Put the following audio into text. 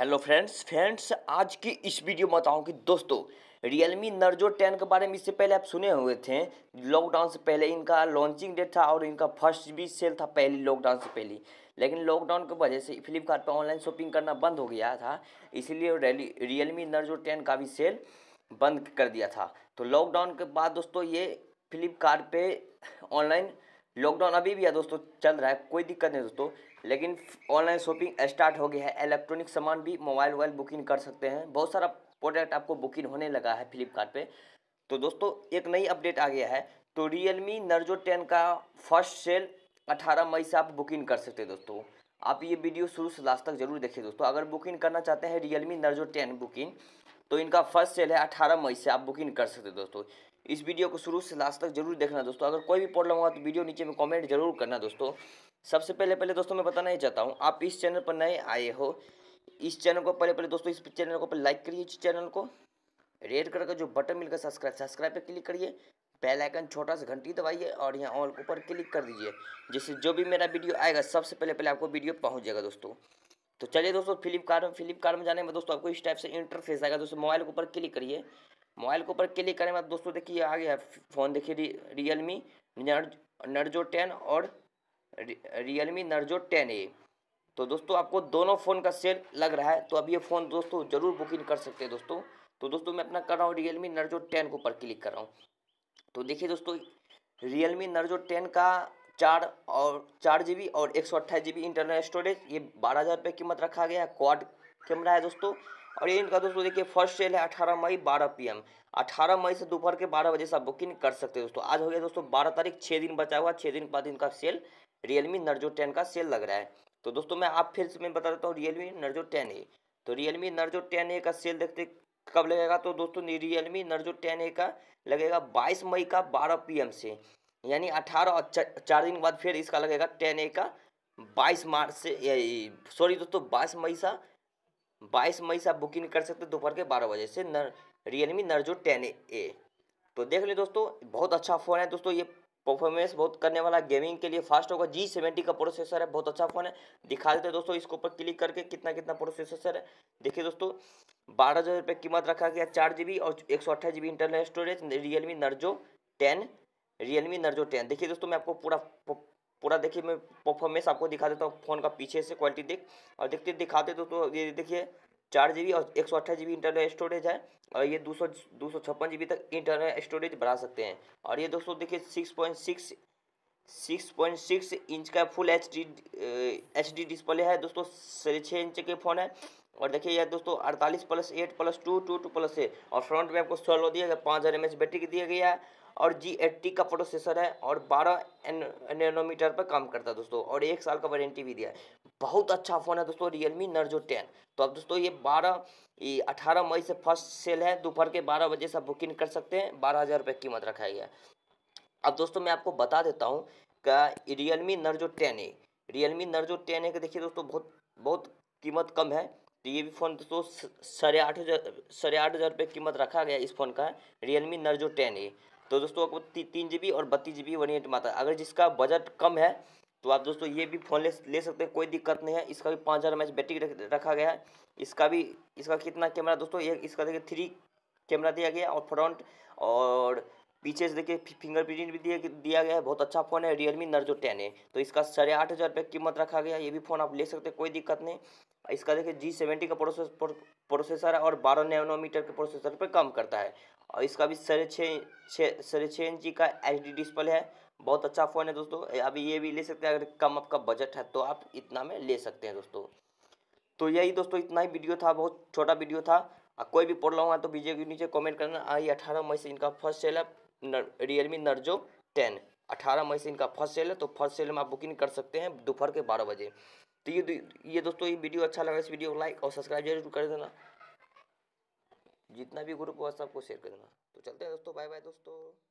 hello friends friends आज की इस वीडियो में बताऊँ कि दोस्तों रियलमी नर्जो टेन के बारे में इससे पहले आप सुने हुए थे लॉकडाउन से पहले इनका लॉन्चिंग डेट था और इनका फर्स्ट भी सेल था पहले लॉकडाउन से पहले लेकिन लॉकडाउन की वजह से फ्लिपकार्ट पर ऑनलाइन शॉपिंग करना बंद हो गया था इसीलिए रियलमी नर्जो टेन का भी सेल बंद कर दिया था तो लॉकडाउन के बाद दोस्तों ये फ्लिपकार्ट ऑनलाइन लॉकडाउन अभी भी है दोस्तों चल रहा है कोई दिक्कत नहीं दोस्तों लेकिन ऑनलाइन शॉपिंग स्टार्ट हो गया है इलेक्ट्रॉनिक सामान भी मोबाइल वोबाइल बुकिंग कर सकते हैं बहुत सारा प्रोडक्ट आपको बुकिंग होने लगा है फ्लिपकार्ट पे तो दोस्तों एक नई अपडेट आ गया है तो रियलमी नर्जो टेन का फर्स्ट सेल अठारह मई से आप बुकिंग कर सकते हैं दोस्तों आप ये वीडियो शुरू से लास्ट तक जरूर देखिए दोस्तों अगर बुकिंग करना चाहते हैं रियलमी नर्जो टेन बुकिंग तो इनका फर्स्ट सेल है अठारह मई से आप बुकिंग कर सकते हैं दोस्तों इस वीडियो को शुरू से लास्ट तक जरूर देखना दोस्तों अगर कोई भी प्रॉब्लम होगा तो वीडियो नीचे में कमेंट जरूर करना दोस्तों सबसे पहले पहले दोस्तों मैं बताना ही चाहता हूँ आप इस चैनल पर नए आए हो इस चैनल को पहले पहले दोस्तों इस चैनल को लाइक करिए इस चैनल को रेड कलर का जो बटन मिलकर सब्सक्राइब सब्सक्राइब पर क्लिक करिए बेल आइकन छोटा सा घंटी दबाइए और यहाँ ऑल ऊपर क्लिक कर दीजिए जिससे जो भी मेरा वीडियो आएगा सबसे पहले पहले आपको वीडियो पहुँच जाएगा दोस्तों तो चलिए दोस्तों फ्लिपकार्ट में फ्लिपकार्ट में जाने में दोस्तों आपको इस टाइप से इंटरफेस आएगा दोस्तों मोबाइल के ऊपर क्लिक करिए मोबाइल के ऊपर क्लिक करें बाद दोस्तों देखिए आ गया फ़ोन देखिए रि, रियल मी नर्जो टेन और Realme Narzo ten A तो दोस्तों आपको दोनों फ़ोन का सेल लग रहा है तो अब ये फ़ोन दोस्तों ज़रूर बुकिंग कर सकते हैं दोस्तों तो दोस्तों मैं अपना कर रहा हूँ रियल मी नर्जो टेन के ऊपर क्लिक कर रहा हूँ तो देखिए दोस्तों रियल मी नर्जो टेन का चार और चार जी बी और एक सौ अट्ठाईस जी बी इंटरनल स्टोरेज ये बारह हज़ार रुपये कीमत रखा गया है क्वाड कैमरा है दोस्तों और ये इनका दोस्तों देखिए फर्स्ट सेल है अठारह मई बारह पीएम 18 मई से दोपहर के बारह बजे से आप बुकिंग कर सकते हैं दोस्तों आज हो गया दोस्तों बारह तारीख छः दिन बचा हुआ छः दिन बाद इनका सेल रियलमी नर्जो टेन का सेल लग रहा है तो दोस्तों मैं आप फिर से मैं बता देता हूँ रियलमी नर्जो टेन ए तो रियलमी नर्जो टेन ए का सेल देखते कब लगेगा तो दोस्तों रियलमी नर्जो टेन ए का लगेगा बाईस मई का बारह पी से यानी अठारह और चार दिन बाद फिर इसका लगेगा टेन ए का बाईस मार्च से सॉरी दोस्तों बाईस मई सा बाईस मई से आप बुकिंग कर सकते हैं दोपहर के बारह बजे से नर रियलमी नर्जो टेन ए तो देख लें दोस्तों बहुत अच्छा फ़ोन है दोस्तों ये परफॉर्मेंस बहुत करने वाला गेमिंग के लिए फास्ट होगा जी सेवेंटी का प्रोसेसर है बहुत अच्छा फ़ोन है दिखा देते हैं दोस्तों इसके ऊपर क्लिक करके कितना कितना प्रोसेसर है देखिए दोस्तों बारह हज़ार रुपये कीमत रखा गया चार जी बी और एक सौ अट्ठाईस G B internal storage Realme Narzo ten Realme Narzo ten देखिए दोस्तों मैं आपको पूरा पूरा देखिए मैं परफॉर्मेंस आपको दिखा देता हूँ फ़ोन का पीछे से क्वालिटी देख और देखते दिखाते तो, तो ये देखिए चार जी और एक सौ अट्ठाईस जी इंटरनल स्टोरेज है और ये दो सौ दो सौ छप्पन जी बी तक इंटरनल स्टोरेज बढ़ा सकते हैं और ये दोस्तों देखिए six point six six point six inch का full H D H D display है दोस्तों साढ़े छः इंच के फ़ोन है और देखिए यह दोस्तों अड़तालीस plus eight plus two two two plus है और फ्रंट में आपको सोलो दिया गया पाँच हज़ार एम एच बैटरी की दिया गया है और जी एट्टी का प्रोसेसर है और बारह नैनोमीटर पर काम करता है दोस्तों और एक साल का वारंटी भी दिया है बहुत अच्छा फ़ोन है दोस्तों रियलमी नर्जो टेन तो अब दोस्तों ये बारह ये अठारह मई से फर्स्ट सेल है दोपहर के बारह बजे से बुकिंग कर सकते हैं बारह हज़ार रुपये कीमत रखा गया है अब दोस्तों मैं आपको बता देता हूँ का Realme Narzo ten A Realme Narzo ten A का देखिए दोस्तों बहुत बहुत कीमत कम है तो ये भी फ़ोन दोस्तों साढ़े आठ हज़ार साढ़े आठ हज़ार रुपये कीमत रखा गया इस फ़ोन का रियलमी नर्जो टेन ए तो दोस्तों आपको ती, तीन जी और बत्तीस जी बी वन एट माता अगर जिसका बजट कम है तो आप दोस्तों ये भी फ़ोन ले ले सकते हैं कोई दिक्कत नहीं है इसका भी पाँच हज़ार एम बैटरी रखा गया है इसका भी इसका कितना कैमरा दोस्तों ये इसका देखिए थ्री कैमरा दिया गया और फ्रंट और पीछे से देखिए फिंगर प्रिंट भी दिया दिया गया है बहुत अच्छा फ़ोन है रियलमी नर्जो टेन है तो इसका साढ़े आठ हज़ार रुपये कीमत रखा गया ये भी फ़ोन आप ले सकते हैं कोई दिक्कत नहीं इसका देखिए जी सेवेंटी का प्रोसेस प्रोसेसर है और बारह नैनोमीटर के प्रोसेसर पर काम करता है और इसका भी साढ़े छः छः साढ़े छः इंची का एच डिस्प्ले है बहुत अच्छा फ़ोन है दोस्तों अभी ये भी ले सकते हैं अगर कम आपका बजट है तो आप इतना में ले सकते हैं दोस्तों तो यही दोस्तों इतना ही वीडियो था बहुत छोटा वीडियो था कोई भी प्रॉब्लम हुआ तो वीडियो के नीचे कमेंट करना आई अठारह मई से इनका फर्स्ट सेल है रियलमी नर्जो टेन अठारह मई से इनका फर्स्ट सेल है तो फर्स्ट सेल में आप बुकिंग कर सकते हैं दोपहर के बारह बजे तो ये ये दोस्तों ये वीडियो अच्छा लगा इस वीडियो को लाइक और सब्सक्राइब जरूर कर देना जितना भी ग्रुप हुआ सबको शेयर कर देना तो चलते हैं दोस्तों बाय बाय दोस्तों